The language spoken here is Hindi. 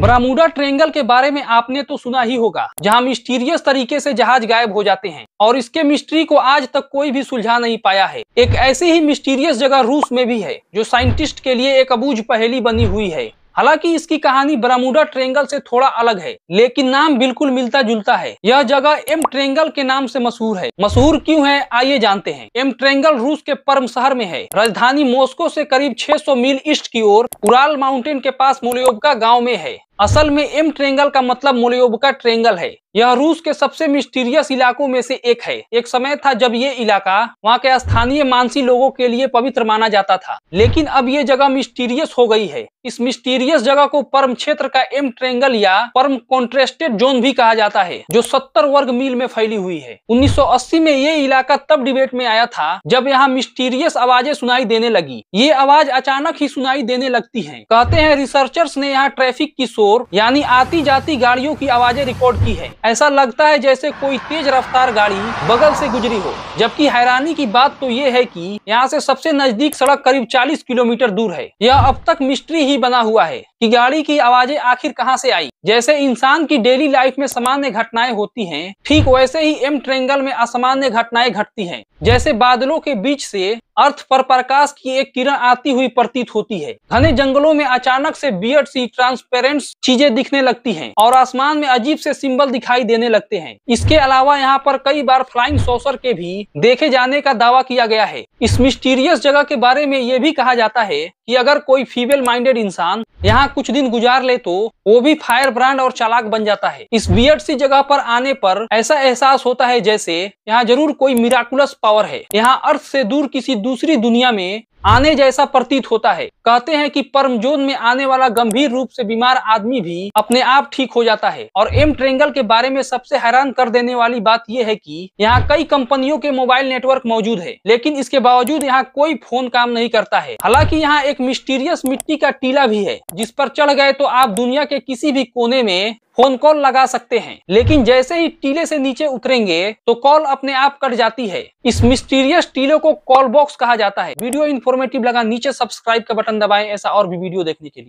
ब्रामुडा ट्रेंगल के बारे में आपने तो सुना ही होगा जहां मिस्टीरियस तरीके से जहाज गायब हो जाते हैं और इसके मिस्ट्री को आज तक कोई भी सुलझा नहीं पाया है एक ऐसी ही मिस्टीरियस जगह रूस में भी है जो साइंटिस्ट के लिए एक अबूझ पहेली बनी हुई है हालांकि इसकी कहानी ब्रामुडा ट्रेंगल से थोड़ा अलग है लेकिन नाम बिल्कुल मिलता जुलता है यह जगह एम ट्रेंगल के नाम से मशहूर है मशहूर क्यों है आइए जानते हैं एम ट्रेंगल रूस के परम शहर में है राजधानी मॉस्को से करीब 600 मील ईस्ट की ओर उराल माउंटेन के पास मोलियोबका गांव में है असल में एम ट्रेंगल का मतलब मोलियोबका ट्रेंगल है यह रूस के सबसे मिस्टीरियस इलाकों में से एक है एक समय था जब ये इलाका वहाँ के स्थानीय मानसी लोगों के लिए पवित्र माना जाता था लेकिन अब ये जगह मिस्टीरियस हो गई है इस मिस्टीरियस जगह को परम क्षेत्र का एम ट्रेंगल या परम कॉन्ट्रेस्टेड जोन भी कहा जाता है जो सत्तर वर्ग मील में फैली हुई है उन्नीस में ये इलाका तब डिबेट में आया था जब यहाँ मिस्टीरियस आवाजें सुनाई देने लगी ये आवाज अचानक ही सुनाई देने लगती है कहते हैं रिसर्चर्स ने यहाँ ट्रैफिक की शोध शोर यानी आती जाती गाड़ियों की आवाजें रिकॉर्ड की है ऐसा लगता है जैसे कोई तेज रफ्तार गाड़ी बगल से गुजरी हो जबकि हैरानी की बात तो ये है कि यहाँ से सबसे नजदीक सड़क करीब 40 किलोमीटर दूर है यह अब तक मिस्ट्री ही बना हुआ है कि गाड़ी की आवाजें आखिर कहां से आई जैसे इंसान की डेली लाइफ में सामान्य घटनाएं होती हैं ठीक वैसे ही एम ट्रेंगल में असामान्य घटनाएं घटती हैं जैसे बादलों के बीच से अर्थ पर प्रकाश की एक किरण आती हुई प्रतीत होती है घने जंगलों में अचानक से बियर्ड सी ट्रांसपेरेंट चीजें दिखने लगती हैं और आसमान में अजीब से सिंबल दिखाई देने लगते हैं इसके अलावा यहाँ पर कई बार फ्लाइंग सोसर के भी देखे जाने का दावा किया गया है इस मिस्टीरियस जगह के बारे में ये भी कहा जाता है की अगर कोई फीमेल माइंडेड इंसान यहाँ यहाँ कुछ दिन गुजार ले तो वो भी फायर ब्रांड और चालाक बन जाता है इस बियड सी जगह पर आने पर ऐसा एहसास होता है जैसे यहाँ जरूर कोई मिराकुलस पावर है यहाँ अर्थ से दूर किसी दूसरी दुनिया में आने जैसा प्रतीत होता है कहते हैं कि परमजोन में आने वाला गंभीर रूप से बीमार आदमी भी अपने आप ठीक हो जाता है और एम ट्रेंगल के बारे में सबसे हैरान कर देने वाली बात यह है कि यहाँ कई कंपनियों के मोबाइल नेटवर्क मौजूद है लेकिन इसके बावजूद यहाँ कोई फोन काम नहीं करता है हालांकि यहाँ एक मिस्टीरियस मिट्टी का टीला भी है जिस पर चढ़ गए तो आप दुनिया के किसी भी कोने में फोन कॉल लगा सकते हैं लेकिन जैसे ही टीले से नीचे उतरेंगे तो कॉल अपने आप कट जाती है इस मिस्टीरियस टीले को कॉल बॉक्स कहा जाता है वीडियो इन्फॉर्मेटिव लगा नीचे सब्सक्राइब का बटन दबाएं ऐसा और भी वीडियो देखने के लिए